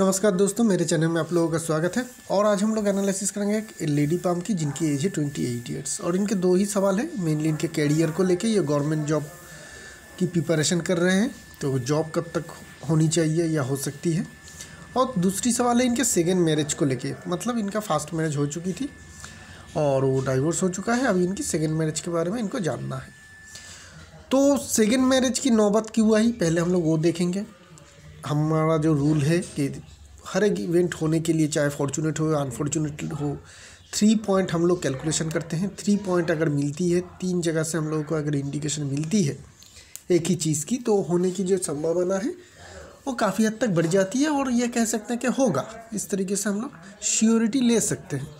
नमस्कार दोस्तों मेरे चैनल में आप लोगों का स्वागत है और आज हम लोग एनालिसिस करेंगे एक लेडी पाम की जिनकी एज है ट्वेंटी एट ईयर्स और इनके दो ही सवाल हैं मेनली इनके कैरियर को लेके ये गवर्नमेंट जॉब की प्रिपरेशन कर रहे हैं तो जॉब कब तक होनी चाहिए या हो सकती है और दूसरी सवाल है इनके सेकेंड मैरिज को लेके मतलब इनका फास्ट मैरिज हो चुकी थी और वो डाइवोर्स हो चुका है अभी इनकी सेकेंड मैरिज के बारे में इनको जानना है तो सेकेंड मैरिज की नौबत क्यों आई पहले हम लोग वो देखेंगे हमारा जो रूल है कि हर एक इवेंट होने के लिए चाहे फॉर्चुनेट हो या अनफॉर्चुनेट हो थ्री पॉइंट हम लोग कैलकुलेशन करते हैं थ्री पॉइंट अगर मिलती है तीन जगह से हम लोगों को अगर इंडिकेशन मिलती है एक ही चीज़ की तो होने की जो संभावना है वो काफ़ी हद तक बढ़ जाती है और यह कह सकते हैं कि होगा इस तरीके से हम लोग श्योरिटी ले सकते हैं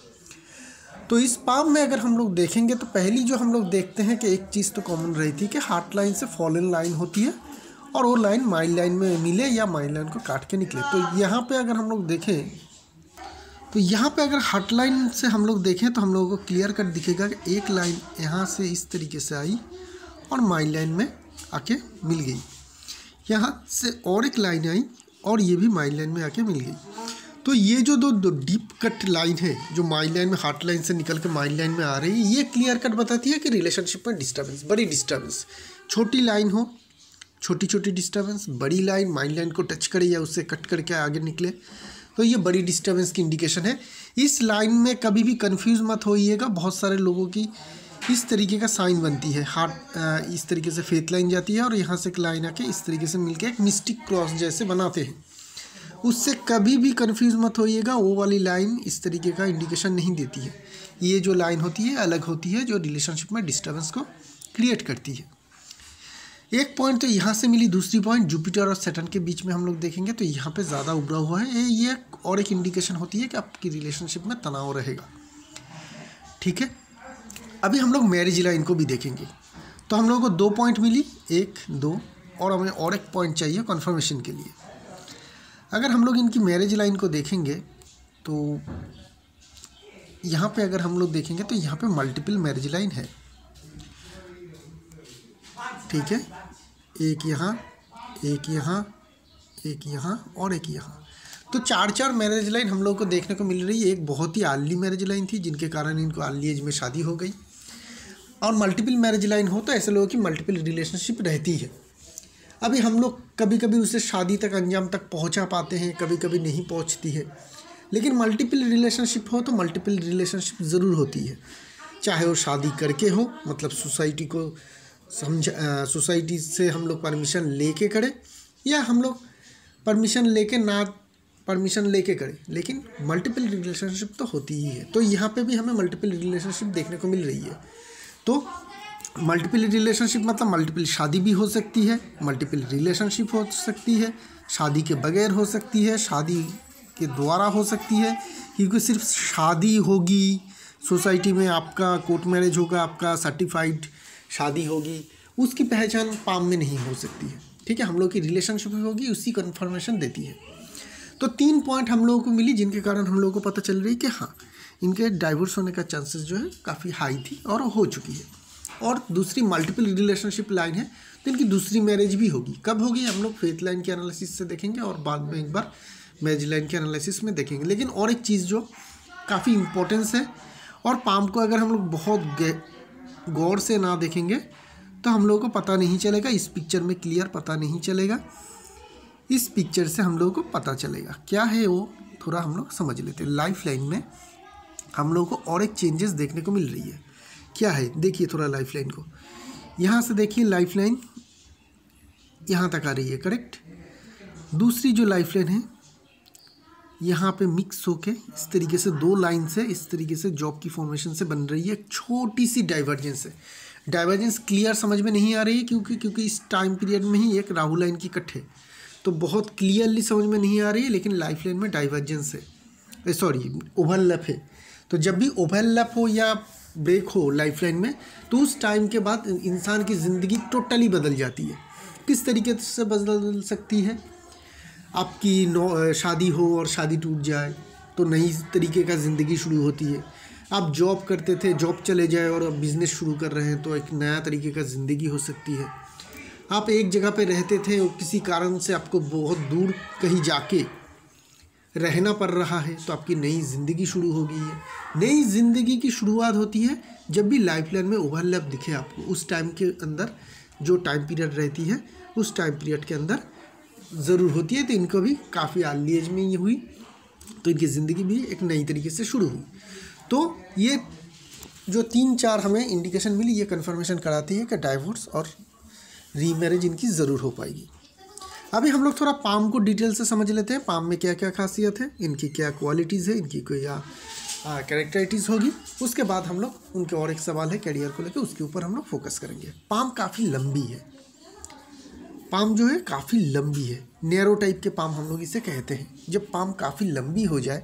तो इस पाम में अगर हम लोग देखेंगे तो पहली जो हम लोग देखते हैं कि एक चीज़ तो कॉमन रही थी कि हार्ट लाइन से फॉलन लाइन होती है और वो लाइन माइल लाइन में मिले या माइल लाइन को काट के निकले तो यहाँ पे अगर हम लोग देखें तो यहाँ पे अगर हट लाइन से हम लोग देखें तो हम लोगों को क्लियर कट दिखेगा कि एक लाइन यहाँ से इस तरीके से आई और माइल लाइन में आके मिल गई यहाँ से और एक लाइन आई और ये भी माइल लाइन में आके मिल गई तो ये जो दो, दो डीप कट लाइन है जो माइल लाइन में हार्ट लाइन से निकल के माइल लाइन में आ रही है ये क्लियर कट बताती है कि रिलेशनशिप में डिस्टर्बेंस बड़ी डिस्टर्बेंस छोटी लाइन हो छोटी छोटी डिस्टर्बेंस बड़ी लाइन माइन लाइन को टच करे या उससे कट करके आगे निकले तो ये बड़ी डिस्टर्बेंस की इंडिकेशन है इस लाइन में कभी भी कंफ्यूज मत होइएगा बहुत सारे लोगों की इस तरीके का साइन बनती है हार्ट इस तरीके से फेथ लाइन जाती है और यहाँ से एक लाइन आके इस तरीके से मिलके एक मिस्टिक क्रॉस जैसे बनाते हैं उससे कभी भी कंफ्यूज मत होइएगा वो वाली लाइन इस तरीके का इंडिकेशन नहीं देती है ये जो लाइन होती है अलग होती है जो रिलेशनशिप में डिस्टर्बेंस को क्रिएट करती है एक पॉइंट तो यहाँ से मिली दूसरी पॉइंट जुपिटर और सेटन के बीच में हम लोग देखेंगे तो यहाँ पे ज़्यादा उभरा हुआ है ये और एक इंडिकेशन होती है कि आपकी रिलेशनशिप में तनाव रहेगा ठीक है अभी हम लोग मैरिज लाइन को भी देखेंगे तो हम लोगों को दो पॉइंट मिली एक दो और हमें और एक पॉइंट चाहिए कन्फर्मेशन के लिए अगर हम लोग इनकी मैरिज लाइन को देखेंगे तो यहाँ पे अगर हम लोग देखेंगे तो यहाँ पे मल्टीपल मैरिज लाइन है ठीक है एक यहाँ एक यहाँ एक यहाँ और एक यहाँ तो चार चार मैरिज लाइन हम लोग को देखने को मिल रही है एक बहुत ही आर्ली मैरिज लाइन थी जिनके कारण इनको आर्ली एज में शादी हो गई और मल्टीपल मैरिज लाइन हो तो ऐसे लोगों की मल्टीपल रिलेशनशिप रहती है अभी हम लोग कभी कभी उसे शादी तक अंजाम तक पहुंचा पाते हैं कभी कभी नहीं पहुंचती है लेकिन मल्टीपल रिलेशनशिप हो तो मल्टीपल रिलेशनशिप ज़रूर होती है चाहे वो शादी करके हो मतलब सोसाइटी को समझ सोसाइटी से हम लोग परमिशन लेके करें या हम लोग परमिशन लेके ना परमिशन लेके करें लेकिन मल्टीपल रिलेशनशिप तो होती ही है तो यहाँ पे भी हमें मल्टीपल रिलेशनशिप देखने को मिल रही है तो मल्टीपल रिलेशनशिप मतलब मल्टीपल शादी भी हो सकती है मल्टीपल रिलेशनशिप हो सकती है शादी के बगैर हो सकती है शादी के द्वारा हो सकती है क्योंकि सिर्फ शादी होगी सोसाइटी में आपका कोर्ट मैरिज होगा आपका सर्टिफाइड शादी होगी उसकी पहचान पाम में नहीं हो सकती है ठीक है हम लोग की रिलेशनशिप होगी उसी कन्फर्मेशन देती है तो तीन पॉइंट हम लोगों को मिली जिनके कारण हम लोगों को पता चल रही है कि हाँ इनके डाइवर्स होने का चांसेस जो है काफ़ी हाई थी और हो चुकी है और दूसरी मल्टीपल रिलेशनशिप लाइन है तो इनकी दूसरी मैरिज भी होगी कब होगी हम लोग फेथ लाइन के एनालिसिस से देखेंगे और बाद में एक बार मैरिज लाइन के एनालिसिस में देखेंगे लेकिन और एक चीज़ जो काफ़ी इम्पोर्टेंस है और पाम को अगर हम लोग बहुत गौर से ना देखेंगे तो हम लोगों को पता नहीं चलेगा इस पिक्चर में क्लियर पता नहीं चलेगा इस पिक्चर से हम लोगों को पता चलेगा क्या है वो थोड़ा हम लोग समझ लेते हैं लाइफ लाइन में हम लोगों को और एक चेंजेस देखने को मिल रही है क्या है देखिए थोड़ा लाइफ लाइन को यहाँ से देखिए लाइफ लाइन यहाँ तक आ रही है करेक्ट दूसरी जो लाइफ लाइन है यहाँ पे मिक्स होके इस तरीके से दो लाइन से इस तरीके से जॉब की फॉर्मेशन से बन रही है छोटी सी डाइवर्जेंस है डाइवर्जेंस क्लियर समझ में नहीं आ रही है क्योंकि क्योंकि इस टाइम पीरियड में ही एक राहु लाइन की कट है तो बहुत क्लियरली समझ में नहीं आ रही है लेकिन लाइफ लाइन में डाइवर्जेंस है सॉरी ओवरलैप है तो जब भी ओवरलैप हो या ब्रेक हो लाइफ लाइन में तो उस टाइम के बाद इंसान की ज़िंदगी टोटली बदल जाती है किस तरीके से बदल सकती है आपकी शादी हो और शादी टूट जाए तो नई तरीके का ज़िंदगी शुरू होती है आप जॉब करते थे जॉब चले जाए और अब बिज़नेस शुरू कर रहे हैं तो एक नया तरीके का ज़िंदगी हो सकती है आप एक जगह पे रहते थे और किसी कारण से आपको बहुत दूर कहीं जाके रहना पड़ रहा है तो आपकी नई ज़िंदगी शुरू हो गई है नई ज़िंदगी की शुरुआत होती है जब भी लाइफ लाइन में ओवरलैप दिखे आपको उस टाइम के अंदर जो टाइम पीरियड रहती है उस टाइम पीरियड के अंदर ज़रूर होती है तो इनको भी काफ़ी अर्ली एज में ये हुई तो इनकी ज़िंदगी भी एक नई तरीके से शुरू हुई तो ये जो तीन चार हमें इंडिकेशन मिली ये कन्फर्मेशन कराती है कि डाइवोर्स और रीमैरिज इनकी ज़रूर हो पाएगी अभी हम लोग थोड़ा पाम को डिटेल से समझ लेते हैं पाम में क्या क्या खासियत है इनकी क्या क्वालिटीज़ है इनकी क्या करेक्टरिटीज़ होगी उसके बाद हम लोग उनके और एक सवाल है कैरियर को लेकर उसके ऊपर हम लोग फोकस करेंगे पाम काफ़ी लंबी है पाम जो है काफ़ी लंबी है नैरो टाइप के पाम हम लोग इसे कहते हैं जब पाम काफ़ी लंबी हो जाए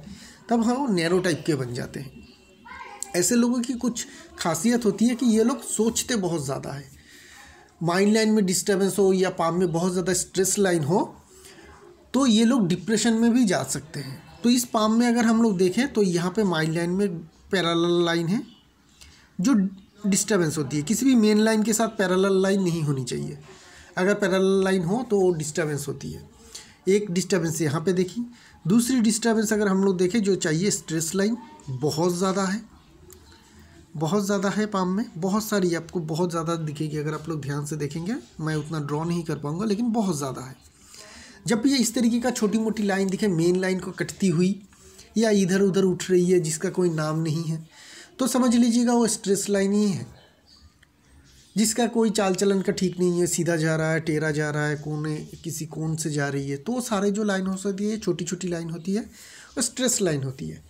तब हाँ वो नैरो टाइप के बन जाते हैं ऐसे लोगों की कुछ खासियत होती है कि ये लोग सोचते बहुत ज़्यादा है माइंड लाइन में डिस्टर्बेंस हो या पाम में बहुत ज़्यादा स्ट्रेस लाइन हो तो ये लोग डिप्रेशन में भी जा सकते हैं तो इस पाम में अगर हम लोग देखें तो यहाँ पे माइंड लाइन में पैरल लाइन है जो डिस्टर्बेंस होती है किसी भी मेन लाइन के साथ पैरल लाइन नहीं होनी चाहिए अगर पैरल लाइन हो तो डिस्टर्बेंस होती है एक डिस्टर्बेंस यहाँ पे देखी दूसरी डिस्टर्बेंस अगर हम लोग देखें जो चाहिए स्ट्रेस लाइन बहुत ज़्यादा है बहुत ज़्यादा है पाम में बहुत सारी आपको बहुत ज़्यादा दिखेगी अगर आप लोग ध्यान से देखेंगे मैं उतना ड्रॉ नहीं कर पाऊँगा लेकिन बहुत ज़्यादा है जब ये इस तरीके का छोटी मोटी लाइन दिखे मेन लाइन को कटती हुई या इधर उधर उठ रही है जिसका कोई नाम नहीं है तो समझ लीजिएगा वो स्ट्रेस लाइन ही है जिसका कोई चाल चलन का ठीक नहीं है सीधा जा रहा है टेरा जा रहा है कोने किसी कोन से जा रही है तो सारे जो लाइन हो सकती है छोटी छोटी लाइन होती है और स्ट्रेस लाइन होती है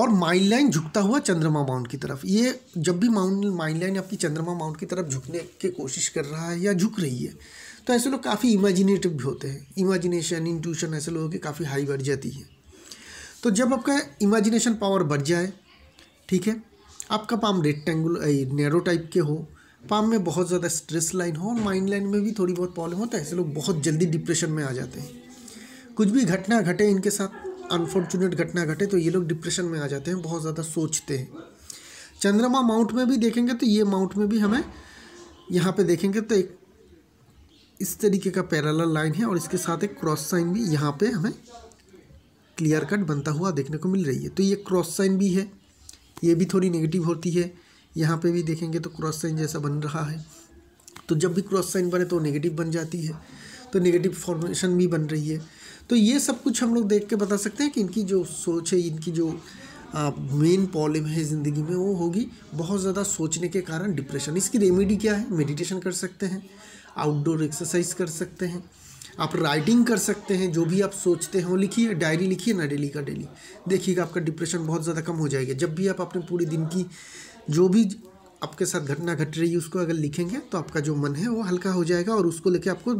और माइल लाइन झुकता हुआ चंद्रमा माउंट की तरफ ये जब भी माउंट माइल लाइन आपकी चंद्रमा माउंट की तरफ झुकने की कोशिश कर रहा है या झुक रही है तो ऐसे लोग काफ़ी इमेजिनेटिव भी होते हैं इमेजिनेशन इंट्यूशन ऐसे लोगों की काफ़ी हाई बढ़ जाती है तो जब आपका इमेजिनेशन पावर बढ़ जाए ठीक है आपका पाम रेक्टेंगुलर नैरो टाइप के हो पाम में बहुत ज़्यादा स्ट्रेस लाइन हो और माइंड लाइन में भी थोड़ी बहुत प्रॉब्लम होता है ऐसे लोग बहुत जल्दी डिप्रेशन में आ जाते हैं कुछ भी घटना घटे इनके साथ अनफॉर्चुनेट घटना घटे तो ये लोग डिप्रेशन में आ जाते हैं बहुत ज़्यादा सोचते हैं चंद्रमा माउंट में भी देखेंगे तो ये माउंट में भी हमें यहाँ पे देखेंगे तो एक इस तरीके का पैराल लाइन है और इसके साथ एक क्रॉस साइन भी यहाँ पे हमें क्लियर कट बनता हुआ देखने को मिल रही है तो ये क्रॉस साइन भी है ये भी थोड़ी नेगेटिव होती है यहाँ पे भी देखेंगे तो क्रॉस साइन जैसा बन रहा है तो जब भी क्रॉस साइन बने तो नेगेटिव बन जाती है तो नेगेटिव फॉर्मेशन भी बन रही है तो ये सब कुछ हम लोग देख के बता सकते हैं कि इनकी जो सोच है इनकी जो मेन प्रॉब्लम है ज़िंदगी में वो होगी बहुत ज़्यादा सोचने के कारण डिप्रेशन इसकी रेमेडी क्या है मेडिटेशन कर सकते हैं आउटडोर एक्सरसाइज कर सकते हैं आप राइटिंग कर सकते हैं जो भी आप सोचते हैं वो लिखिए डायरी लिखिए ना डेली का डेली देखिएगा आपका डिप्रेशन बहुत ज़्यादा कम हो जाएगा जब भी आप अपने पूरे दिन की जो भी आपके साथ घटना घट रही है उसको अगर लिखेंगे तो आपका जो मन है वो हल्का हो जाएगा और उसको लेके आपको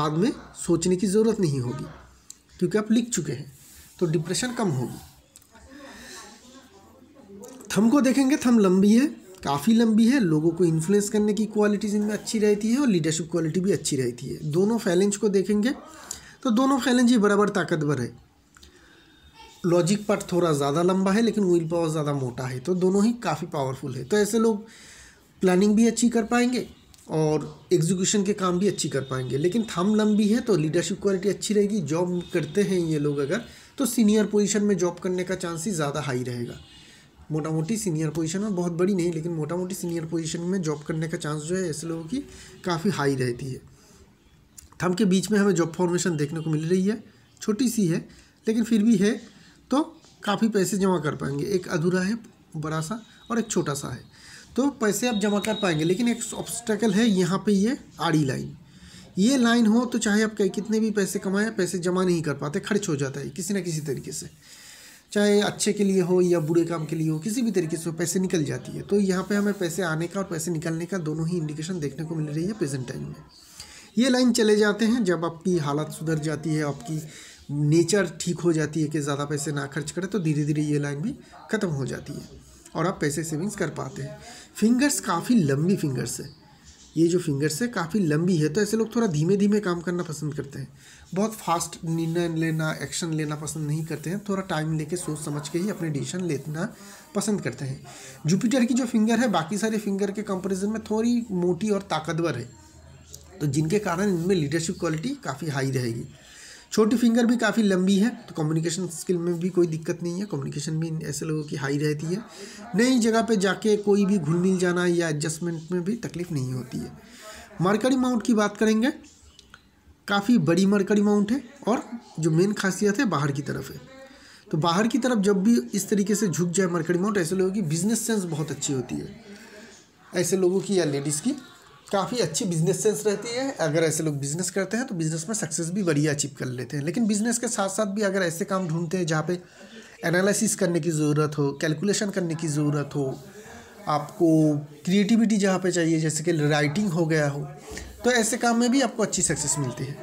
बाद में सोचने की ज़रूरत नहीं होगी क्योंकि आप लिख चुके हैं तो डिप्रेशन कम होगी थम को देखेंगे थम लंबी है काफ़ी लंबी है लोगों को इन्फ्लुएंस करने की क्वालिटीज़ इनमें अच्छी रहती है और लीडरशिप क्वालिटी भी अच्छी रहती है दोनों फैलेंज को देखेंगे तो दोनों फैलेंज ही बराबर ताकतवर है लॉजिक पार्ट थोड़ा ज़्यादा लंबा है लेकिन विल पावर ज़्यादा मोटा है तो दोनों ही काफ़ी पावरफुल है तो ऐसे लोग प्लानिंग भी अच्छी कर पाएंगे और एग्जीक्यूशन के काम भी अच्छी कर पाएंगे लेकिन थम लंबी है तो लीडरशिप क्वालिटी अच्छी रहेगी जॉब करते हैं ये लोग अगर तो सीनियर पोजीशन में जॉब करने का चांस ही ज़्यादा हाई रहेगा मोटा मोटी सीनियर पोजीशन में बहुत बड़ी नहीं लेकिन मोटा मोटी सीनियर पोजीशन में जॉब करने का चांस जो है ऐसे लोगों की काफ़ी हाई रहती है थम के बीच में हमें जॉब फॉर्मेशन देखने को मिल रही है छोटी सी है लेकिन फिर भी है तो काफ़ी पैसे जमा कर पाएंगे एक अधूरा है बड़ा सा और एक छोटा सा है तो पैसे आप जमा कर पाएंगे लेकिन एक ऑब्स्टेकल है यहाँ पे ये आड़ी लाइन ये लाइन हो तो चाहे आप कितने भी पैसे कमाएं पैसे जमा नहीं कर पाते खर्च हो जाता है किसी ना किसी तरीके से चाहे अच्छे के लिए हो या बुरे काम के लिए हो किसी भी तरीके से पैसे निकल जाती है तो यहाँ पे हमें पैसे आने का और पैसे निकलने का दोनों ही इंडिकेशन देखने को मिल रही है प्रेजेंट टाइम में ये लाइन चले जाते हैं जब आपकी हालत सुधर जाती है आपकी नेचर ठीक हो जाती है कि ज़्यादा पैसे ना खर्च करें तो धीरे धीरे ये लाइन भी ख़त्म हो जाती है और आप पैसे सेविंग्स कर पाते हैं फिंगर्स काफ़ी लंबी फिंगर्स है ये जो फिंगर्स है काफ़ी लंबी है तो ऐसे लोग थोड़ा धीमे धीमे काम करना पसंद करते हैं बहुत फास्ट निर्णय लेना एक्शन लेना पसंद नहीं करते हैं थोड़ा टाइम लेके सोच समझ के ही अपने डिसीजन लेना पसंद करते हैं जुपिटर की जो फिंगर है बाकी सारे फिंगर के कंपेरिजन में थोड़ी मोटी और ताकतवर है तो जिनके कारण इनमें लीडरशिप क्वालिटी काफ़ी हाई रहेगी छोटी फिंगर भी काफ़ी लंबी है तो कम्युनिकेशन स्किल में भी कोई दिक्कत नहीं है कम्युनिकेशन भी ऐसे लोगों की हाई रहती है नई जगह पे जाके कोई भी घुल मिल जाना या एडजस्टमेंट में भी तकलीफ नहीं होती है मरकरी माउंट की बात करेंगे काफ़ी बड़ी मरकरी माउंट है और जो मेन खासियत है बाहर की तरफ है तो बाहर की तरफ जब भी इस तरीके से झुक जाए मरकरी माउंट ऐसे लोगों की बिजनेस सेंस बहुत अच्छी होती है ऐसे लोगों की या लेडीज़ की काफ़ी अच्छी बिजनेस सेंस रहती है अगर ऐसे लोग बिजनेस करते हैं तो बिजनेस में सक्सेस भी बढ़िया अचीव कर लेते हैं लेकिन बिजनेस के साथ साथ भी अगर ऐसे काम ढूंढते हैं जहाँ पे एनालिसिस करने की ज़रूरत हो कैलकुलेशन करने की ज़रूरत हो आपको क्रिएटिविटी जहाँ पे चाहिए जैसे कि राइटिंग हो गया हो तो ऐसे काम में भी आपको अच्छी सक्सेस मिलती है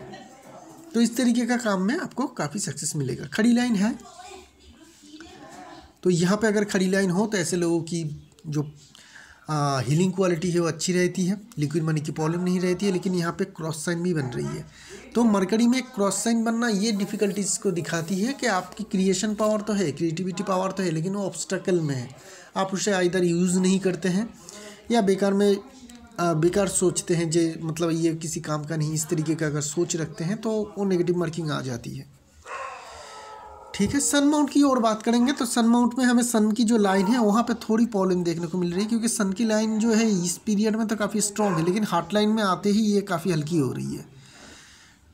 तो इस तरीके का काम में आपको काफ़ी सक्सेस मिलेगा खड़ी लाइन है तो यहाँ पे अगर खड़ी लाइन हो तो ऐसे लोगों की जो हीलिंग क्वालिटी है वो अच्छी रहती है लिक्विड मनी की प्रॉब्लम नहीं रहती है लेकिन यहाँ पे क्रॉस साइन भी बन रही है तो मरकरी में क्रॉस साइन बनना ये डिफ़िकल्टीज़ को दिखाती है कि आपकी क्रिएशन पावर तो है क्रिएटिविटी पावर तो है लेकिन वो ऑब्स्टकल में है आप उसे आइधर यूज़ नहीं करते हैं या बेकार में बेकार सोचते हैं जे मतलब ये किसी काम का नहीं इस तरीके का अगर सोच रखते हैं तो वो नेगेटिव मार्किंग आ जाती है ठीक है सन माउंट की और बात करेंगे तो सन माउंट में हमें सन की जो लाइन है वहाँ पे थोड़ी प्रॉब्लम देखने को मिल रही है क्योंकि सन की लाइन जो है इस पीरियड में तो काफ़ी स्ट्रॉन्ग है लेकिन हार्ट लाइन में आते ही ये काफ़ी हल्की हो रही है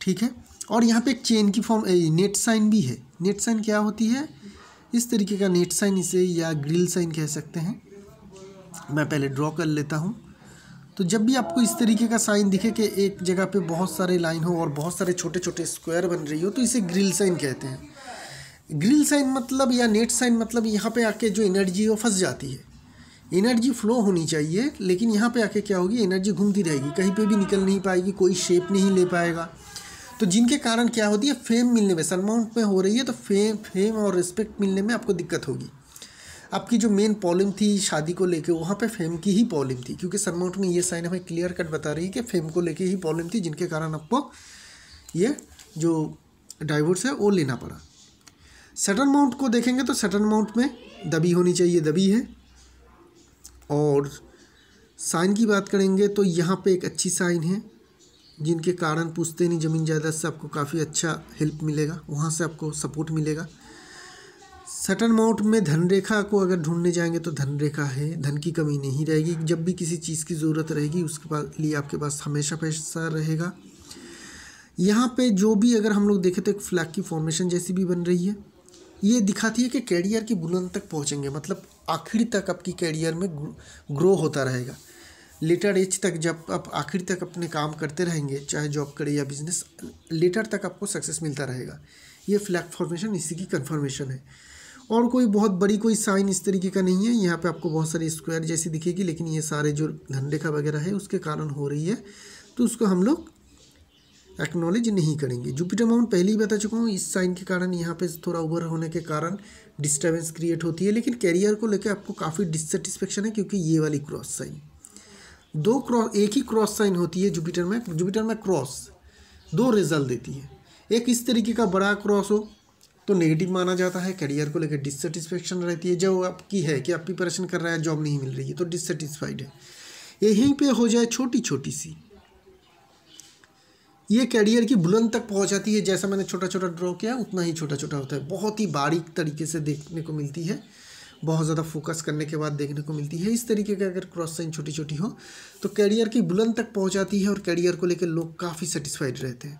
ठीक है और यहाँ पे एक चेन की फॉर्म नेट साइन भी है नेट साइन क्या होती है इस तरीके का नेट साइन इसे या ग्रिल साइन कह सकते हैं मैं पहले ड्रॉ कर लेता हूँ तो जब भी आपको इस तरीके का साइन दिखे कि एक जगह पर बहुत सारे लाइन हो और बहुत सारे छोटे छोटे स्क्वायर बन रही हो तो इसे ग्रिल साइन कहते हैं ग्रिल साइन मतलब या नेट साइन मतलब यहाँ पे आके जो एनर्जी वो फंस जाती है एनर्जी फ्लो होनी चाहिए लेकिन यहाँ पे आके क्या होगी एनर्जी घूमती रहेगी कहीं पे भी निकल नहीं पाएगी कोई शेप नहीं ले पाएगा तो जिनके कारण क्या होती है फेम मिलने में सनमाउंट में हो रही है तो फेम फेम और रिस्पेक्ट मिलने में आपको दिक्कत होगी आपकी जो मेन प्रॉब्लम थी शादी को लेके वहाँ पे फेम की ही प्रॉब्लम थी क्योंकि सनमाउंट में ये साइन हमें क्लियर कट बता रही है कि फेम को लेके ही प्रॉब्लम थी जिनके कारण आपको ये जो डाइवोर्स है वो लेना पड़ा सटन माउंट को देखेंगे तो सटन माउंट में दबी होनी चाहिए दबी है और साइन की बात करेंगे तो यहाँ पे एक अच्छी साइन है जिनके कारण पूछते नहीं ज़मीन जायदाद से आपको काफ़ी अच्छा हेल्प मिलेगा वहाँ से आपको सपोर्ट मिलेगा सटन माउंट में धन रेखा को अगर ढूंढने जाएंगे तो धन रेखा है धन की कमी नहीं रहेगी जब भी किसी चीज़ की ज़रूरत रहेगी उसके पास लिए आपके पास हमेशा पैसा रहेगा यहाँ पे जो भी अगर हम लोग देखें तो एक फ्लैग की फॉर्मेशन जैसी भी बन रही है ये दिखाती है कि कैरियर की बुलंद तक पहुँचेंगे मतलब आखिर तक आपकी कैरियर में ग्रो होता रहेगा लेटर एज तक जब आप आखिर तक अपने काम करते रहेंगे चाहे जॉब करें या बिजनेस लेटर तक आपको सक्सेस मिलता रहेगा ये फ्लैग फॉर्मेशन इसी की कन्फर्मेशन है और कोई बहुत बड़ी कोई साइन इस तरीके का नहीं है यहाँ पे आपको बहुत सारी स्क्वायर जैसी दिखेगी लेकिन ये सारे जो धनरेखा वगैरह है उसके कारण हो रही है तो उसको हम लोग एक्नॉलेज नहीं करेंगे जुपिटर माउंट पहले ही बता चुका हूँ इस साइन के कारण यहाँ पे थोड़ा ओवर होने के कारण डिस्टर्बेंस क्रिएट होती है लेकिन कैरियर को लेकर आपको काफ़ी डिससेटिस्फेक्शन है क्योंकि ये वाली क्रॉस साइन दो क्रॉस एक ही क्रॉस साइन होती है जुपिटर में जुपिटर में क्रॉस दो रिजल्ट देती है एक इस तरीके का बड़ा क्रॉस हो तो नेगेटिव माना जाता है करियर को लेकर डिससेटिस्फेक्शन रहती है जो आपकी है कि आप प्रिपरेशन कर रहा है जॉब नहीं मिल रही है तो डिससेटिस्फाइड है यहीं पे हो जाए छोटी छोटी सी ये कैरियर की बुलंद तक जाती है जैसा मैंने छोटा छोटा ड्रॉ किया उतना ही छोटा छोटा होता है बहुत ही बारीक तरीके से देखने को मिलती है बहुत ज़्यादा फोकस करने के बाद देखने को मिलती है इस तरीके का अगर क्रॉस साइन छोटी छोटी हो तो कैरियर की बुलंद तक पहुँचाती है और कैरियर को लेकर लोग काफ़ी सेटिस्फाइड रहते हैं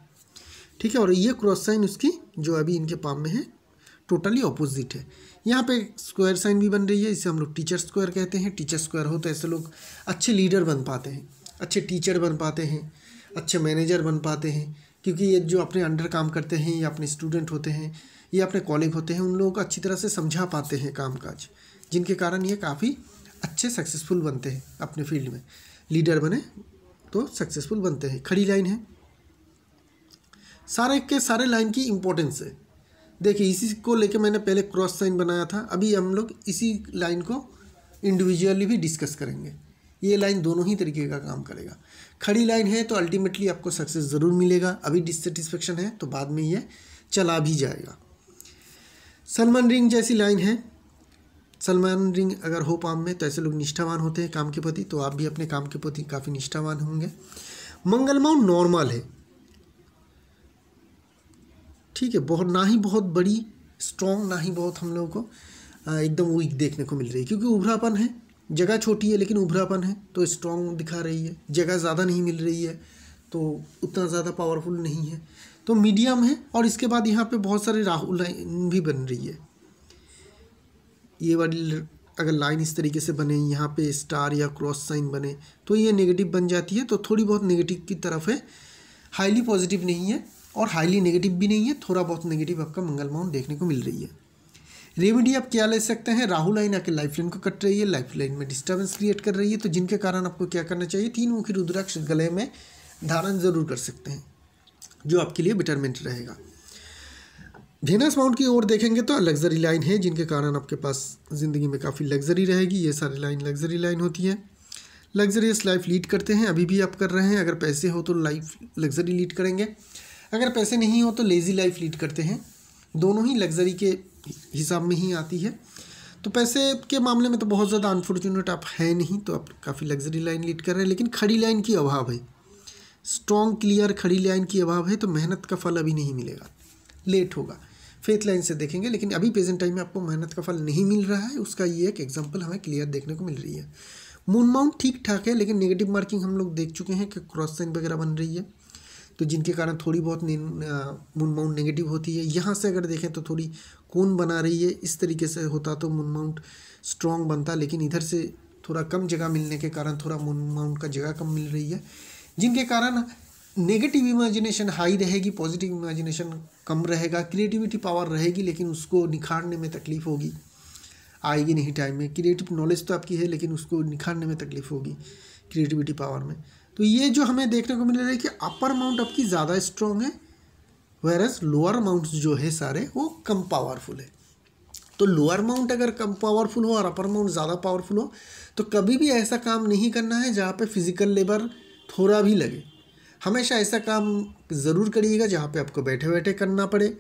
ठीक है और ये क्रॉस साइन उसकी जो अभी इनके पाम में है टोटली ऑपोजिट है यहाँ पे स्क्वायर साइन भी बन रही है इसे हम लोग टीचर स्क्वायर कहते हैं टीचर स्क्वायर हो तो ऐसे लोग अच्छे लीडर बन पाते हैं अच्छे टीचर बन पाते हैं अच्छे मैनेजर बन पाते हैं क्योंकि ये जो अपने अंडर काम करते हैं या अपने स्टूडेंट होते हैं या अपने कॉलेग होते हैं उन लोगों को अच्छी तरह से समझा पाते हैं काम काज जिनके कारण ये काफ़ी अच्छे सक्सेसफुल बनते हैं अपने फील्ड में लीडर बने तो सक्सेसफुल बनते हैं खड़ी लाइन है सारे के सारे लाइन की इम्पोर्टेंस है देखिए इसी को लेके मैंने पहले क्रॉस साइन बनाया था अभी हम लोग इसी लाइन को इंडिविजुअली भी डिस्कस करेंगे ये लाइन दोनों ही तरीके का काम करेगा खड़ी लाइन है तो अल्टीमेटली आपको सक्सेस ज़रूर मिलेगा अभी डिससेटिस्फेक्शन है तो बाद में ये चला भी जाएगा सलमान रिंग जैसी लाइन है सलमान रिंग अगर हो पाम में तो ऐसे लोग निष्ठावान होते हैं काम के प्रति तो आप भी अपने काम के प्रति काफ़ी निष्ठावान होंगे मंगलमाऊ नॉर्मल है ठीक है बहुत ना ही बहुत बड़ी स्ट्रॉन्ग ना ही बहुत हम लोगों को एकदम वीक देखने को मिल रही है क्योंकि उभरापन है जगह छोटी है लेकिन उभरापन है तो स्ट्रॉन्ग दिखा रही है जगह ज़्यादा नहीं मिल रही है तो उतना ज़्यादा पावरफुल नहीं है तो मीडियम है और इसके बाद यहाँ पे बहुत सारे राहु लाइन भी बन रही है ये वाली अगर लाइन इस तरीके से बने यहाँ पे स्टार या क्रॉस साइन बने तो ये नेगेटिव बन जाती है तो थोड़ी बहुत नेगेटिव की तरफ है हाईली पॉजिटिव नहीं है और हाईली नेगेटिव भी नहीं है थोड़ा बहुत नेगेटिव आपका मंगल माउंट देखने को मिल रही है रेमेडी आप क्या ले सकते हैं राहुल लाइन आके लाइफ लाइन को कट रही है लाइफ लाइन में डिस्टर्बेंस क्रिएट कर रही है तो जिनके कारण आपको क्या करना चाहिए तीन मुखी रुद्राक्ष गले में धारण जरूर कर सकते हैं जो आपके लिए बेटरमेंट रहेगा भेनास माउंट की ओर देखेंगे तो लग्जरी लाइन है जिनके कारण आपके पास ज़िंदगी में काफ़ी लग्जरी रहेगी ये सारी लाइन लग्जरी लाइन होती है लग्जरियस लाइफ लीड करते हैं अभी भी आप कर रहे हैं अगर पैसे हो तो लाइफ लग्जरी लीड करेंगे अगर पैसे नहीं हो तो लेज़ी लाइफ लीड करते हैं दोनों ही लग्जरी के हिसाब में ही आती है तो पैसे के मामले में तो बहुत ज़्यादा अनफॉर्चुनेट आप हैं नहीं तो आप काफ़ी लग्जरी लाइन लीड कर रहे हैं लेकिन खड़ी लाइन की अभाव है स्ट्रॉन्ग क्लियर खड़ी लाइन की अभाव है तो मेहनत का फल अभी नहीं मिलेगा लेट होगा फेथ लाइन से देखेंगे लेकिन अभी प्रेजेंट टाइम में आपको मेहनत का फल नहीं मिल रहा है उसका ये एक एग्जाम्पल हमें क्लियर देखने को मिल रही है मून माउंट ठीक ठाक है लेकिन नेगेटिव मार्किंग हम लोग देख चुके हैं कि क्रॉस साइन वगैरह बन रही है तो जिनके कारण थोड़ी बहुत माउंट नेगेटिव होती है यहाँ से अगर देखें तो थोड़ी कून बना रही है इस तरीके से होता तो माउंट स्ट्रॉन्ग बनता लेकिन इधर से थोड़ा कम जगह मिलने के कारण थोड़ा माउंट का जगह कम मिल रही है जिनके कारण नेगेटिव इमेजिनेशन हाई रहेगी पॉजिटिव इमेजिनेशन कम रहेगा क्रिएटिविटी पावर रहेगी लेकिन उसको निखारने में तकलीफ़ होगी आएगी नहीं टाइम में क्रिएटिव नॉलेज तो आपकी है लेकिन उसको निखारने में तकलीफ़ होगी क्रिएटिविटी पावर में तो ये जो हमें देखने को मिल रहा है कि अपर माउंट आपकी ज़्यादा स्ट्रॉन्ग है वेर एज लोअर माउंट्स जो है सारे वो कम पावरफुल है तो लोअर माउंट अगर कम पावरफुल हो और अपर माउंट ज़्यादा पावरफुल हो तो कभी भी ऐसा काम नहीं करना है जहाँ पे फिज़िकल लेबर थोड़ा भी लगे हमेशा ऐसा काम ज़रूर करिएगा जहाँ पे आपको बैठे बैठे करना पड़े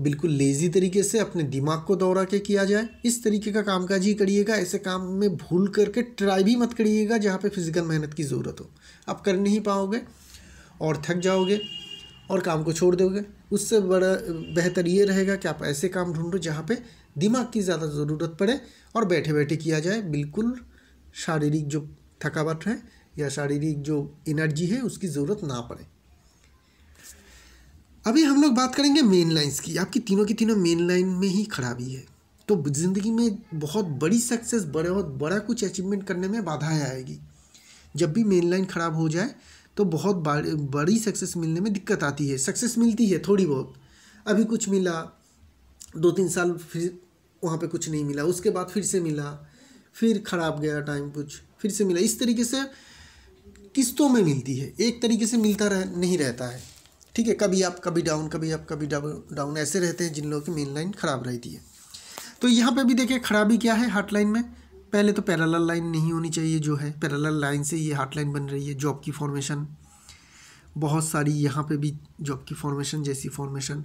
बिल्कुल लेज़ी तरीके से अपने दिमाग को दौड़ा के किया जाए इस तरीके का कामकाज ही करिएगा ऐसे काम में भूल करके ट्राई भी मत करिएगा जहाँ पे फिजिकल मेहनत की ज़रूरत हो आप कर नहीं पाओगे और थक जाओगे और काम को छोड़ दोगे उससे बड़ा बेहतर ये रहेगा कि आप ऐसे काम ढूंढो जहाँ पर दिमाग की ज़्यादा ज़रूरत पड़े और बैठे बैठे किया जाए बिल्कुल शारीरिक जो थकावट है या शारीरिक जो एनर्जी है उसकी ज़रूरत ना पड़े अभी हम लोग बात करेंगे मेन लाइन्स की आपकी तीनों की तीनों मेन लाइन में ही खराबी है तो ज़िंदगी में बहुत बड़ी सक्सेस बड़े बहुत बड़ा कुछ अचीवमेंट करने में बाधाएं आएगी जब भी मेन लाइन ख़राब हो जाए तो बहुत बड़ी सक्सेस मिलने में दिक्कत आती है सक्सेस मिलती है थोड़ी बहुत अभी कुछ मिला दो तीन साल फिर वहाँ पे कुछ नहीं मिला उसके बाद फिर से मिला फिर ख़राब गया टाइम कुछ फिर से मिला इस तरीके से किस्तों में मिलती है एक तरीके से मिलता रह नहीं रहता है ठीक है कभी आप कभी डाउन कभी आप कभी डाउन ऐसे रहते हैं जिन लोगों की मेन लाइन ख़राब रहती है तो यहाँ पे भी देखिए खराबी क्या है हार्ट लाइन में पहले तो पैरल लाइन नहीं होनी चाहिए जो है पैरल लाइन से ये हार्ट लाइन बन रही है जॉब की फॉर्मेशन बहुत सारी यहाँ पे भी जॉब की फॉर्मेशन जैसी फॉर्मेशन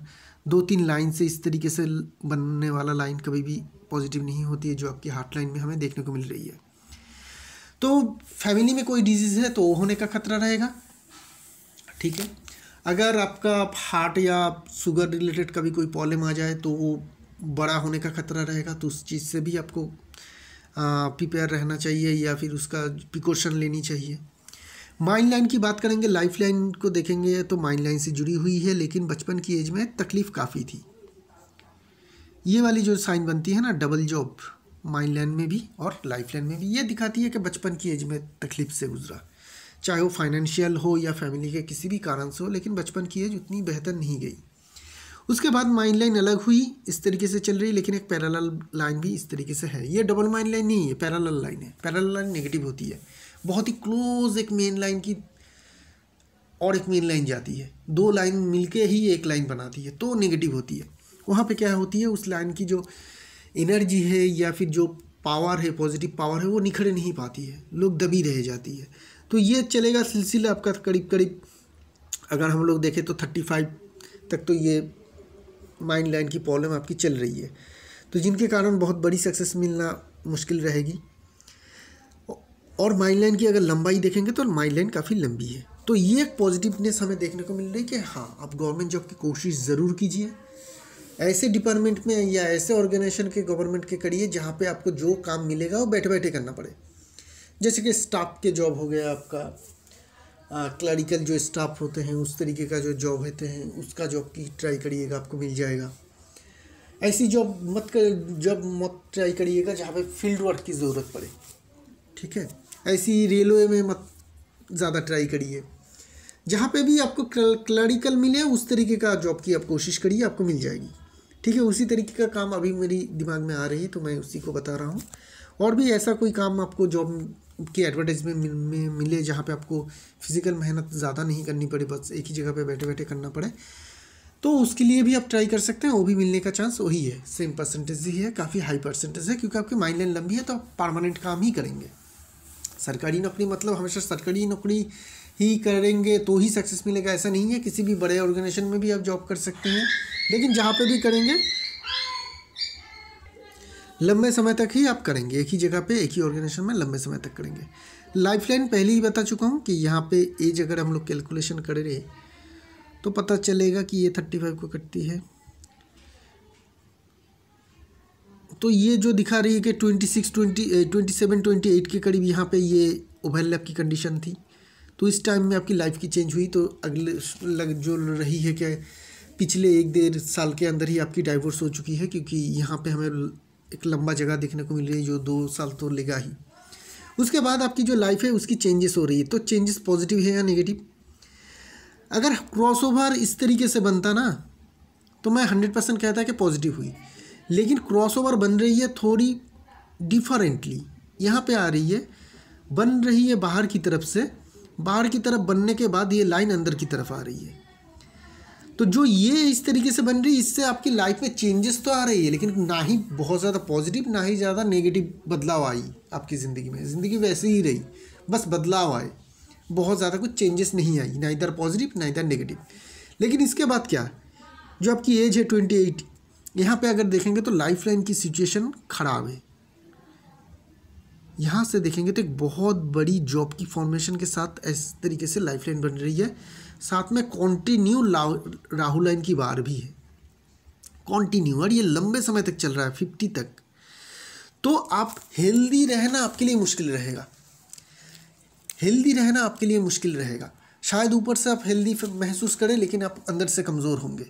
दो तीन लाइन से इस तरीके से बनने वाला लाइन कभी भी पॉजिटिव नहीं होती है जो आपकी हार्ट लाइन में हमें देखने को मिल रही है तो फैमिली में कोई डिजीज़ है तो होने का खतरा रहेगा ठीक है अगर आपका हार्ट या शुगर रिलेटेड कभी कोई प्रॉब्लम आ जाए तो वो बड़ा होने का खतरा रहेगा तो उस चीज़ से भी आपको प्रिपेयर रहना चाहिए या फिर उसका प्रिकॉशन लेनी चाहिए माइंड लाइन की बात करेंगे लाइफ लाइन को देखेंगे तो माइंड लाइन से जुड़ी हुई है लेकिन बचपन की एज में तकलीफ़ काफ़ी थी ये वाली जो साइन बनती है ना डबल जॉब माइंड लाइन में भी और लाइफ लाइन में भी ये दिखाती है कि बचपन की एज में तकलीफ से गुजरा चाहे वो फाइनेंशियल हो या फैमिली के किसी भी कारण से हो लेकिन बचपन की एज उतनी बेहतर नहीं गई उसके बाद माइंड लाइन अलग हुई इस तरीके से चल रही लेकिन एक पैरल लाइन भी इस तरीके से है ये डबल माइंड लाइन नहीं है पैरल लाइन है पैरल लाइन नेगेटिव होती है बहुत ही क्लोज एक मेन लाइन की और एक मेन लाइन जाती है दो लाइन मिलके ही एक लाइन बनाती है तो नेगेटिव होती है वहाँ पे क्या होती है उस लाइन की जो एनर्जी है या फिर जो पावर है पॉजिटिव पावर है वो निखर नहीं पाती है लोग दबी रह जाती है तो ये चलेगा सिलसिला आपका करीब करीब अगर हम लोग देखें तो थर्टी फाइव तक तो ये माइंड लाइन की प्रॉब्लम आपकी चल रही है तो जिनके कारण बहुत बड़ी सक्सेस मिलना मुश्किल रहेगी और माइंड लाइन की अगर लंबाई देखेंगे तो माइंड लाइन काफ़ी लंबी है तो ये एक पॉजिटिवनेस हमें देखने को मिल रही है कि हाँ आप गवर्नमेंट जॉब की कोशिश ज़रूर कीजिए ऐसे डिपार्टमेंट में या ऐसे ऑर्गेनाइजेशन के गवर्नमेंट के करिए जहाँ पे आपको जो काम मिलेगा वो बैठे बैठे करना पड़े जैसे कि स्टाफ के जॉब हो गया आपका क्लरिकल जो स्टाफ होते हैं उस तरीके का जो जॉब होते हैं उसका जॉब की ट्राई करिएगा आपको मिल जाएगा ऐसी जॉब मत कर जॉब मत ट्राई करिएगा जहाँ पे फील्ड वर्क की ज़रूरत पड़े ठीक है ऐसी रेलवे में मत ज़्यादा ट्राई करिए जहाँ पे भी आपको क्लरिकल मिले उस तरीके का जॉब की आप कोशिश करिए आपको मिल जाएगी ठीक है उसी तरीके का काम अभी मेरी दिमाग में आ रही है तो मैं उसी को बता रहा हूँ और भी ऐसा कोई काम आपको जॉब की एडवर्टाइजमेंट में, में मिले जहाँ पे आपको फिजिकल मेहनत ज़्यादा नहीं करनी पड़े बस एक ही जगह पे बैठे बैठे करना पड़े तो उसके लिए भी आप ट्राई कर सकते हैं वो भी मिलने का चांस वही है सेम परसेंटेज ही है काफ़ी हाई परसेंटेज है क्योंकि आपकी माइंड लाइन लंबी है तो आप परमानेंट काम ही करेंगे सरकारी नौकरी मतलब हमेशा सरकारी नौकरी ही करेंगे तो ही सक्सेस मिलेगा ऐसा नहीं है किसी भी बड़े ऑर्गेनाइजेशन में भी आप जॉब कर सकते हैं लेकिन जहाँ पर भी करेंगे लंबे समय तक ही आप करेंगे एक ही जगह पे एक ही ऑर्गेनाइजेशन में लंबे समय तक करेंगे लाइफलाइन पहले ही बता चुका हूँ कि यहाँ पे एज अगर हम लोग कैलकुलेशन रहे तो पता चलेगा कि ये थर्टी फाइव को कटती है तो ये जो दिखा रही है कि twenty six twenty twenty seven twenty eight के करीब यहाँ पे ये ओवरलैप की कंडीशन थी तो इस टाइम में आपकी लाइफ की चेंज हुई तो अगले लग जो रही है क्या पिछले एक डेढ़ साल के अंदर ही आपकी डाइवोर्स हो चुकी है क्योंकि यहाँ पे हमें एक लंबा जगह देखने को मिल रही है जो दो साल तो लेगा ही उसके बाद आपकी जो लाइफ है उसकी चेंजेस हो रही है तो चेंजेस पॉजिटिव है या नेगेटिव अगर क्रॉसओवर इस तरीके से बनता ना तो मैं हंड्रेड परसेंट कहता कि पॉजिटिव हुई लेकिन क्रॉसओवर बन रही है थोड़ी डिफरेंटली यहाँ पे आ रही है बन रही है बाहर की तरफ से बाहर की तरफ बनने के बाद ये लाइन अंदर की तरफ आ रही है तो जो ये इस तरीके से बन रही है इससे आपकी लाइफ में चेंजेस तो आ रही है लेकिन ना ही बहुत ज़्यादा पॉजिटिव ना ही ज़्यादा नेगेटिव बदलाव आई आपकी ज़िंदगी में ज़िंदगी वैसे ही रही बस बदलाव आए बहुत ज़्यादा कुछ चेंजेस नहीं आई ना इधर पॉजिटिव ना इधर नेगेटिव लेकिन इसके बाद क्या जो आपकी एज है ट्वेंटी एट यहाँ पर अगर देखेंगे तो लाइफ लाइन की सिचुएशन ख़राब है यहाँ से देखेंगे तो एक बहुत बड़ी जॉब की फॉर्मेशन के साथ इस तरीके से लाइफ लाइन बन रही है साथ में कॉन्टिन्यू राहुल लाइन की बार भी है कॉन्टीन्यू और ये लंबे समय तक चल रहा है फिफ्टी तक तो आप हेल्दी रहना आपके लिए मुश्किल रहेगा हेल्दी रहना आपके लिए मुश्किल रहेगा शायद ऊपर से आप हेल्दी महसूस करें लेकिन आप अंदर से कमज़ोर होंगे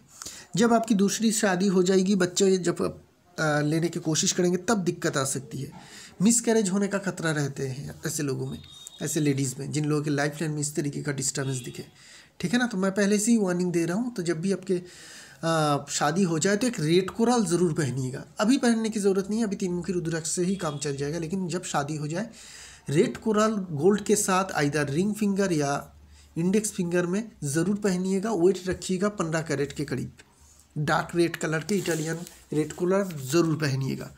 जब आपकी दूसरी शादी हो जाएगी बच्चे जब आप लेने की कोशिश करेंगे तब दिक्कत आ सकती है मिसकैरेज होने का खतरा रहते हैं ऐसे लोगों में ऐसे लेडीज़ में जिन लोगों के लाइफ लाइन में इस तरीके का डिस्टर्बेंस दिखे ठीक है ना तो मैं पहले से ही वार्निंग दे रहा हूँ तो जब भी आपके शादी हो जाए तो एक रेड कोराल ज़रूर पहनिएगा अभी पहनने की ज़रूरत नहीं है अभी तीन मुखी रुद्राक्ष से ही काम चल जाएगा लेकिन जब शादी हो जाए रेड कोराल गोल्ड के साथ आइदर रिंग फिंगर या इंडेक्स फिंगर में ज़रूर पहनिएगा वेट रखिएगा पंद्रह कैरेट के करीब डार्क रेड कलर के इटालियन रेड कोराल ज़रूर पहनिएगा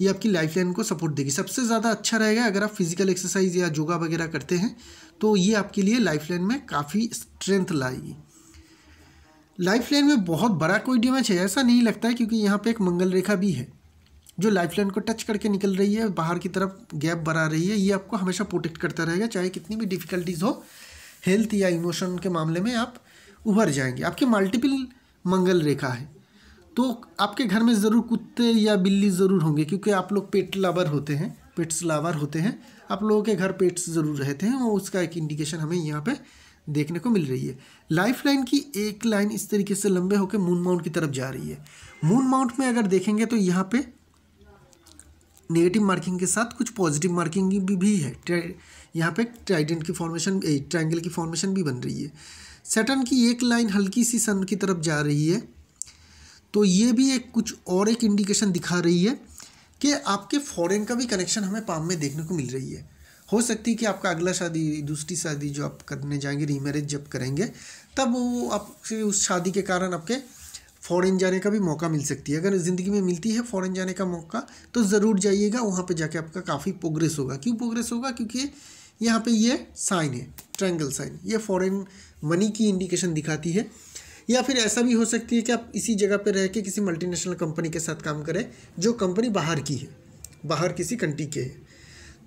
ये आपकी लाइफ लाइन को सपोर्ट देगी सबसे ज़्यादा अच्छा रहेगा अगर आप फिजिकल एक्सरसाइज या योगा वगैरह करते हैं तो ये आपके लिए लाइफ लाइन में काफ़ी स्ट्रेंथ लाएगी लाइफ लाइन में बहुत बड़ा कोई डैमेज है ऐसा नहीं लगता है क्योंकि यहाँ पे एक मंगल रेखा भी है जो लाइफ लाइन को टच करके निकल रही है बाहर की तरफ गैप बना रही है ये आपको हमेशा प्रोटेक्ट करता रहेगा चाहे कितनी भी डिफ़िकल्टीज़ हो हेल्थ या इमोशन के मामले में आप उभर जाएंगे आपके मल्टीपल मंगल रेखा है तो आपके घर में ज़रूर कुत्ते या बिल्ली ज़रूर होंगे क्योंकि आप लोग पेट लावर होते हैं पेट्स लावर होते हैं आप लोगों के घर पेट्स ज़रूर रहते हैं और उसका एक इंडिकेशन हमें यहाँ पे देखने को मिल रही है लाइफ लाइन की एक लाइन इस तरीके से लंबे होकर मून माउंट की तरफ जा रही है मून माउंट में अगर देखेंगे तो यहाँ पे नेगेटिव मार्किंग के साथ कुछ पॉजिटिव मार्किंग भी, भी है यहाँ पे ट्राइडेंट की फॉर्मेशन ट्राइंगल की फॉर्मेशन भी बन रही है सेटन की एक लाइन हल्की सी सन की तरफ जा रही है तो ये भी एक कुछ और एक इंडिकेशन दिखा रही है कि आपके फॉरेन का भी कनेक्शन हमें पाम में देखने को मिल रही है हो सकती है कि आपका अगला शादी दूसरी शादी जो आप करने जाएंगे रीमैरिज जब करेंगे तब वो आपसे उस शादी के कारण आपके फ़ॉरेन जाने का भी मौका मिल सकती है अगर ज़िंदगी में मिलती है फ़ॉरेन जाने का मौका तो ज़रूर जाइएगा वहाँ पर जाके आपका काफ़ी प्रोग्रेस होगा क्यों प्रोग्रेस होगा क्योंकि यहाँ पे ये साइन है ट्रायंगल साइन ये फॉरेन मनी की इंडिकेशन दिखाती है या फिर ऐसा भी हो सकती है कि आप इसी जगह पर रह के किसी मल्टीनेशनल कंपनी के साथ काम करें जो कंपनी बाहर की है बाहर किसी कंट्री के है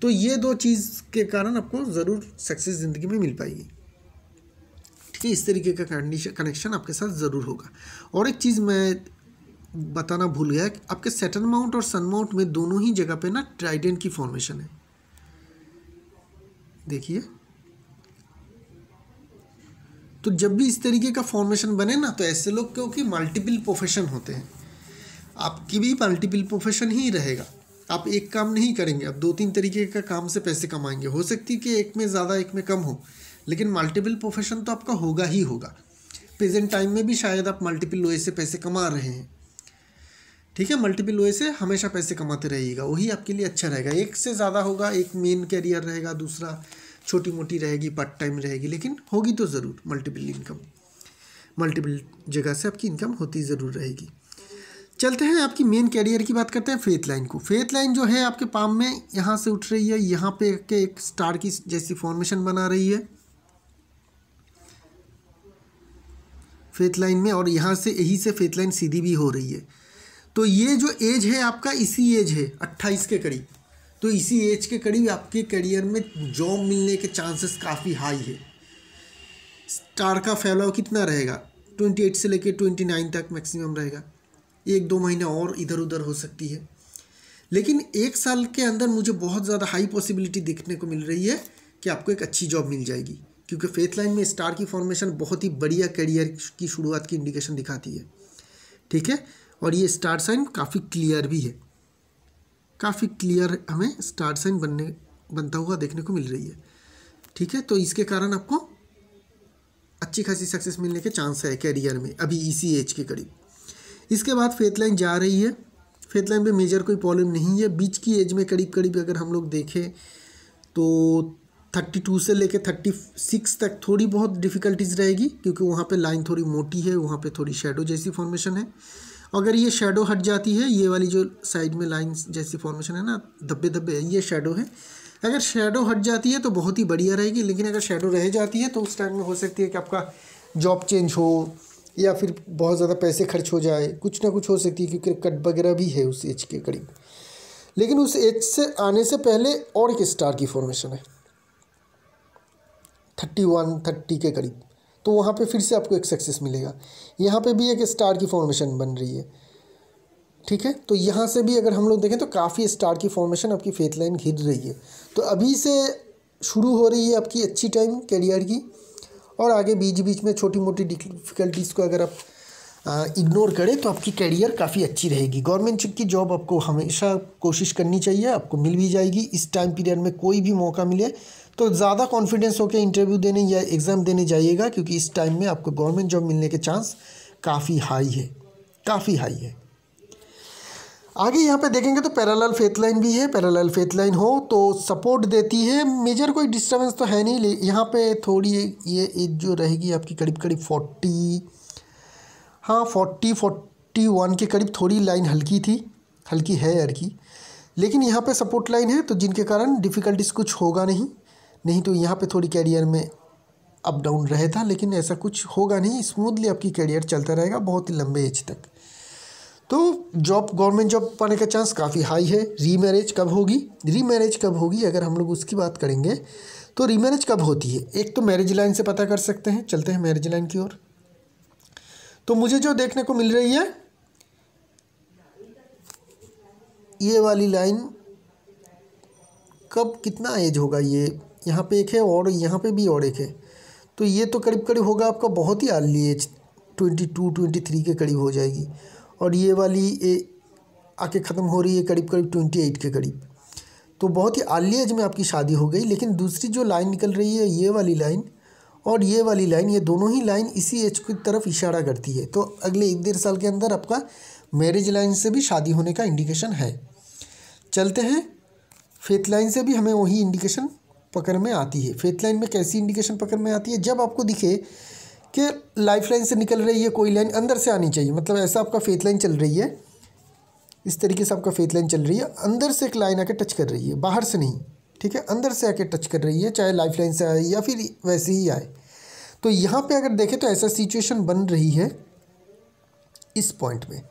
तो ये दो चीज़ के कारण आपको ज़रूर सक्सेस ज़िंदगी में मिल पाएगी ठीक है इस तरीके का कनेक्शन आपके साथ ज़रूर होगा और एक चीज़ मैं बताना भूल गया कि आपके सेटन माउंट और सन माउंट में दोनों ही जगह पे ना ट्राइडेंट की फॉर्मेशन है देखिए तो जब भी इस तरीके का फॉर्मेशन बने ना तो ऐसे लोग क्योंकि मल्टीपल प्रोफेशन होते हैं आपकी भी मल्टीपल प्रोफेशन ही रहेगा आप एक काम नहीं करेंगे आप दो तीन तरीके का काम से पैसे कमाएंगे हो सकती है कि एक में ज़्यादा एक में कम हो लेकिन मल्टीपल प्रोफेशन तो आपका होगा ही होगा प्रेजेंट टाइम में भी शायद आप मल्टीपल लोए से पैसे कमा रहे हैं ठीक है मल्टीपल वे से हमेशा पैसे कमाते रहिएगा वही आपके लिए अच्छा रहेगा एक से ज़्यादा होगा एक मेन कैरियर रहेगा दूसरा छोटी मोटी रहेगी पार्ट टाइम रहेगी लेकिन होगी तो ज़रूर मल्टीपल इनकम मल्टीपल जगह से आपकी इनकम होती ज़रूर रहेगी चलते हैं आपकी मेन कैरियर की बात करते हैं फेथ लाइन को फेथ लाइन जो है आपके पाम में यहाँ से उठ रही है यहाँ पे के एक स्टार की जैसी फॉर्मेशन बना रही है फेथ लाइन में और यहाँ से यही से फेथ लाइन सीधी भी हो रही है तो ये जो एज है आपका इसी एज है अट्ठाईस के करीब तो इसी एज के करीब आपके करियर में जॉब मिलने के चांसेस काफ़ी हाई है स्टार का फैलाव कितना रहेगा ट्वेंटी एट से लेकर ट्वेंटी नाइन तक मैक्सिमम रहेगा एक दो महीने और इधर उधर हो सकती है लेकिन एक साल के अंदर मुझे बहुत ज़्यादा हाई पॉसिबिलिटी देखने को मिल रही है कि आपको एक अच्छी जॉब मिल जाएगी क्योंकि फेथ लाइन में स्टार की फॉर्मेशन बहुत ही बढ़िया करियर की शुरुआत की इंडिकेशन दिखाती है ठीक है और ये स्टार साइन काफ़ी क्लियर भी है काफ़ी क्लियर हमें स्टार साइन बनने बनता हुआ देखने को मिल रही है ठीक है तो इसके कारण आपको अच्छी खासी सक्सेस मिलने के चांस है कैरियर में अभी इसी एज के करीब इसके बाद फेथ लाइन जा रही है फेथ लाइन में मेजर कोई प्रॉब्लम नहीं है बीच की एज में करीब करीब अगर हम लोग देखें तो थर्टी टू से लेकर थर्टी सिक्स तक थोड़ी बहुत डिफ़िकल्टीज रहेगी क्योंकि वहाँ पे लाइन थोड़ी मोटी है वहाँ पे थोड़ी शेडो जैसी फॉर्मेशन है अगर ये शेडो हट जाती है ये वाली जो साइड में लाइन्स जैसी फॉर्मेशन है ना धब्बे धब्बे ये शेडो है अगर शेडो हट जाती है तो बहुत ही बढ़िया रहेगी लेकिन अगर शेडो रह जाती है तो उस टाइम में हो सकती है कि आपका जॉब चेंज हो या फिर बहुत ज़्यादा पैसे खर्च हो जाए कुछ ना कुछ हो सकती है क्योंकि कट वगैरह भी है उस एज के करीब लेकिन उस एज से आने से पहले और एक स्टार की फॉर्मेशन है थर्टी वन थर्टी के करीब तो वहाँ पे फिर से आपको एक सक्सेस मिलेगा यहाँ पे भी एक स्टार की फॉर्मेशन बन रही है ठीक है तो यहाँ से भी अगर हम लोग देखें तो काफ़ी स्टार की फॉर्मेशन आपकी फेथ लाइन घिर रही है तो अभी से शुरू हो रही है आपकी अच्छी टाइम करियर की और आगे बीच बीच में छोटी मोटी डिफिकल्टीज़ को अगर आप इग्नोर करें तो आपकी करियर काफ़ी अच्छी रहेगी गवर्नमेंट की जॉब आपको हमेशा कोशिश करनी चाहिए आपको मिल भी जाएगी इस टाइम पीरियड में कोई भी मौका मिले तो ज़्यादा कॉन्फिडेंस होकर इंटरव्यू देने या एग्ज़ाम देने जाइएगा क्योंकि इस टाइम में आपको गवर्नमेंट जॉब मिलने के चांस काफ़ी हाई है काफ़ी हाई है आगे यहाँ पे देखेंगे तो पैराल फेथ लाइन भी है पैराल फेथ लाइन हो तो सपोर्ट देती है मेजर कोई डिस्टर्बेंस तो है नहीं ले यहाँ पे थोड़ी ये, एज जो रहेगी आपकी करीब करीब फोर्टी हाँ फोर्टी फोर्टी वन के करीब थोड़ी लाइन हल्की थी हल्की है यार की लेकिन यहाँ पे सपोर्ट लाइन है तो जिनके कारण डिफ़िकल्टीज कुछ होगा नहीं नहीं तो यहाँ पे थोड़ी कैरियर में अप डाउन रहे था लेकिन ऐसा कुछ होगा नहीं स्मूथली आपकी कैरियर चलता रहेगा बहुत ही लंबे एज तक तो जॉब गवर्नमेंट जॉब पाने का चांस काफ़ी हाई है री मैरिज कब होगी री कब होगी अगर हम लोग उसकी बात करेंगे तो री मैरिज कब होती है एक तो मैरिज लाइन से पता कर सकते हैं चलते हैं मैरिज लाइन की ओर तो मुझे जो देखने को मिल रही है ये वाली लाइन कब कितना एज होगा ये यहाँ पे एक है और यहाँ पे भी और एक है तो ये तो करीब करीब होगा आपका बहुत ही early age twenty two twenty three के करीब हो जाएगी और ये वाली ए आके ख़त्म हो रही है करीब करीब ट्वेंटी एट के करीब तो बहुत ही अर्ली एज में आपकी शादी हो गई लेकिन दूसरी जो लाइन निकल रही है ये वाली लाइन और ये वाली लाइन ये दोनों ही लाइन इसी एज की तरफ इशारा करती है तो अगले एक डेढ़ साल के अंदर आपका मैरिज लाइन से भी शादी होने का इंडिकेशन है चलते हैं फेथ लाइन से भी हमें वही इंडिकेशन पकड़ में आती है फेथ लाइन में कैसी इंडिकेशन पकड़ में आती है जब आपको दिखे कि लाइफ लाइन से निकल रही है कोई लाइन अंदर से आनी चाहिए मतलब ऐसा आपका फेथ लाइन चल रही है इस तरीके से आपका फेथ लाइन चल रही है अंदर से एक लाइन आके टच कर रही है बाहर से नहीं ठीक है अंदर से आके टच कर रही है चाहे लाइफ लाइन से आए या फिर वैसे ही आए तो यहाँ पे अगर देखें तो ऐसा सिचुएशन बन रही है इस पॉइंट में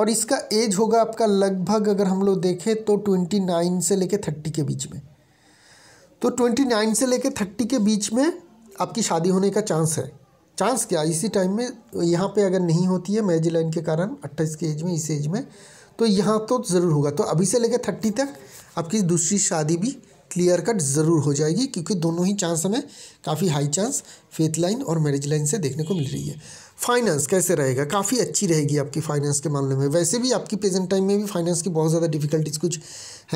और इसका एज होगा आपका लगभग अगर हम लोग देखें तो ट्वेंटी नाइन से लेके थर्टी के बीच में तो ट्वेंटी नाइन से लेकर थर्टी के बीच में आपकी शादी होने का चांस है चांस क्या इसी टाइम में यहाँ पे अगर नहीं होती है मैरिज लाइन के कारण अट्ठाईस के एज में इस एज में तो यहाँ तो ज़रूर होगा तो अभी से लेकर थर्टी तक आपकी दूसरी शादी भी क्लियर कट ज़रूर हो जाएगी क्योंकि दोनों ही चांस हमें काफ़ी हाई चांस फेथ लाइन और मैरिज लाइन से देखने को मिल रही है फाइनेंस कैसे रहेगा काफ़ी अच्छी रहेगी आपकी फाइनेंस के मामले में वैसे भी आपकी प्रेजेंट टाइम में भी फाइनेंस की बहुत ज़्यादा डिफिकल्टीज कुछ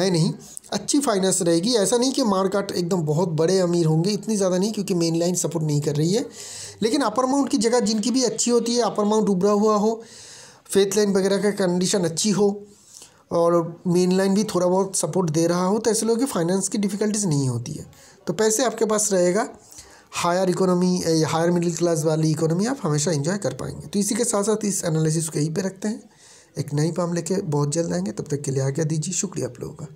है नहीं अच्छी फाइनेंस रहेगी ऐसा नहीं कि मारकाट एकदम बहुत बड़े अमीर होंगे इतनी ज़्यादा नहीं क्योंकि मेन लाइन सपोर्ट नहीं कर रही है लेकिन अपर माउंट की जगह जिनकी भी अच्छी होती है अपर माउंट उभरा हुआ हो फेथ लाइन वगैरह का कंडीशन अच्छी हो और मेन लाइन भी थोड़ा बहुत सपोर्ट दे रहा हो तो ऐसे लोगों की फाइनेंस की डिफ़िकल्टीज नहीं होती है तो पैसे आपके पास रहेगा higher economy higher middle class वाली इकोनॉमी आप हमेशा इन्जॉय कर पाएंगे तो इसी के साथ साथ इस एनालिसिस को यहीं पर रखते हैं एक नई पाम लेके बहुत जल्द आएंगे तब तक के लिए आज्ञा दीजिए शुक्रिया आप लोगों का